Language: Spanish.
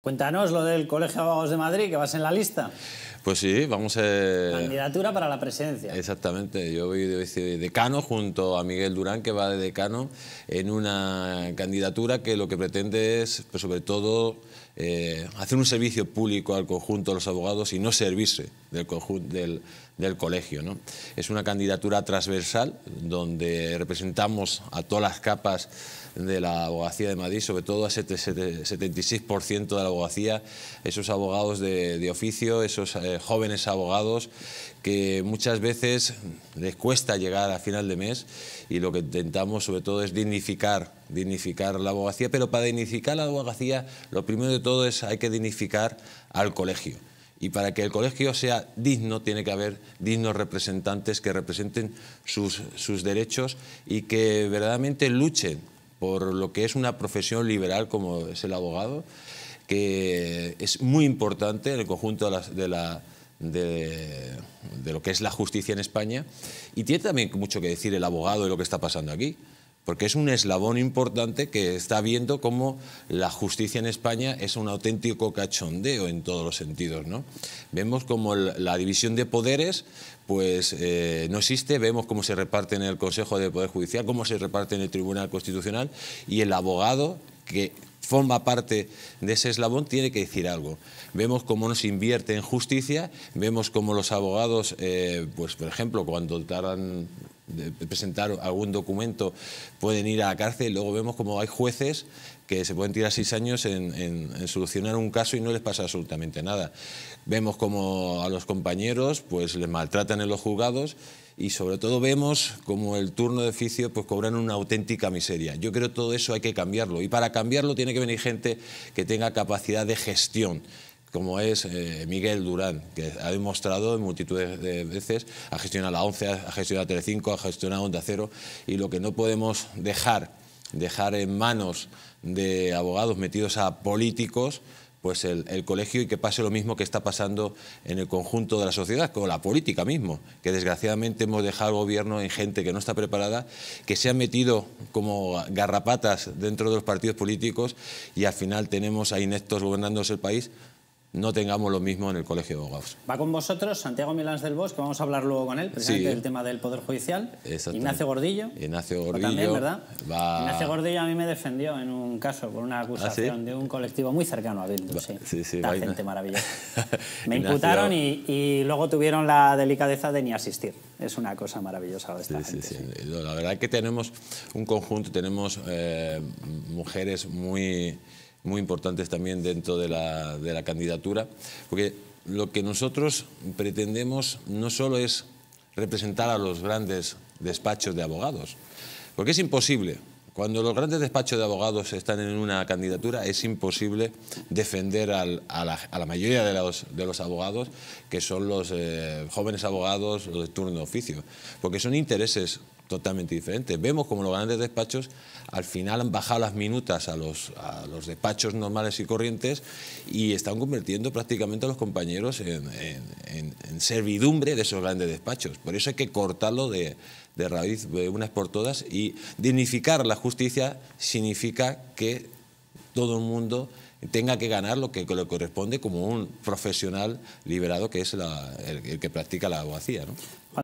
Cuéntanos lo del Colegio de Abogados de Madrid, que vas en la lista. Pues sí, vamos a... Eh, candidatura para la presidencia. Exactamente, yo voy de decano junto a Miguel Durán, que va de decano, en una candidatura que lo que pretende es, pues sobre todo, eh, hacer un servicio público al conjunto de los abogados y no servirse del, del, del colegio. Es una candidatura transversal donde representamos a todas las capas de la abogacía de Madrid, sobre todo a 76% de la abogacía, esos abogados de, de oficio, esos eh, jóvenes abogados que muchas veces les cuesta llegar a final de mes y lo que intentamos sobre todo es dignificar, dignificar la abogacía, pero para dignificar la abogacía lo primero de todo es hay que dignificar al colegio. Y para que el colegio sea digno tiene que haber dignos representantes que representen sus, sus derechos y que verdaderamente luchen por lo que es una profesión liberal como es el abogado que es muy importante en el conjunto de, lo que es la justicia en España y tiene también mucho que decir el abogado de lo que está pasando aquí, porque es un eslabón importante que está viendo cómo la justicia en España es un auténtico cachondeo en todos los sentidos. ¿no? Vemos cómo la división de poderes pues eh, no existe, vemos cómo se reparte en el Consejo de Poder Judicial, cómo se reparte en el Tribunal Constitucional y el abogado que forma parte de ese eslabón tiene que decir algo. Vemos cómo nos invierte en justicia, vemos cómo los abogados, eh, pues por ejemplo, cuando tardan presentar algún documento, pueden ir a la cárcel. Luego vemos como hay jueces que se pueden tirar seis años en, solucionar un caso y no les pasa absolutamente nada. Vemos como a los compañeros pues les maltratan en los juzgados y sobre todo vemos como el turno de oficio pues cobran una auténtica miseria. Yo creo que todo eso hay que cambiarlo y para cambiarlo tiene que venir gente que tenga capacidad de gestión como es eh, Miguel Durán, que ha demostrado en multitud de veces, ha gestionado la 11, ha gestionado la Telecinco, ha gestionado Onda Cero, y lo que no podemos dejar, dejar en manos de abogados metidos a políticos, pues el, colegio y que pase lo mismo que está pasando en el conjunto de la sociedad, con la política mismo, que desgraciadamente hemos dejado al gobierno en gente que no está preparada, que se ha metido como garrapatas dentro de los partidos políticos y al final tenemos a inectos gobernándose el país no tengamos lo mismo en el Colegio de Abogados. Va con vosotros Santiago Milán del Bosque, vamos a hablar luego con él, precisamente del tema del Poder Judicial. Ignacio Gordillo. Ignacio Gordillo. También, ¿verdad? Ignacio Gordillo a mí me defendió en un caso por una acusación ¿Ah, de un colectivo muy cercano a Bildu. sí, sí, sí. gente maravillosa. me imputaron y, luego tuvieron la delicadeza de ni asistir. Es una cosa maravillosa esta gente, sí, La verdad es que tenemos un conjunto, tenemos eh, mujeres muy muy importantes también dentro de la, de la candidatura, porque lo que nosotros pretendemos no solo es representar a los grandes despachos de abogados, porque es imposible cuando los grandes despachos de abogados están en una candidatura es imposible defender a, la, mayoría de los, abogados, que son los eh, jóvenes abogados, los de turno de oficio, porque son intereses totalmente diferentes. Vemos como los grandes despachos al final han bajado las minutas a los, despachos normales y corrientes y están convirtiendo prácticamente a los compañeros en servidumbre de esos grandes despachos. Por eso hay que cortarlo de, de raíz de unas por todas y dignificar la justicia significa que todo el mundo tenga que ganar lo que, le corresponde como un profesional liberado que es el, que practica la abogacía.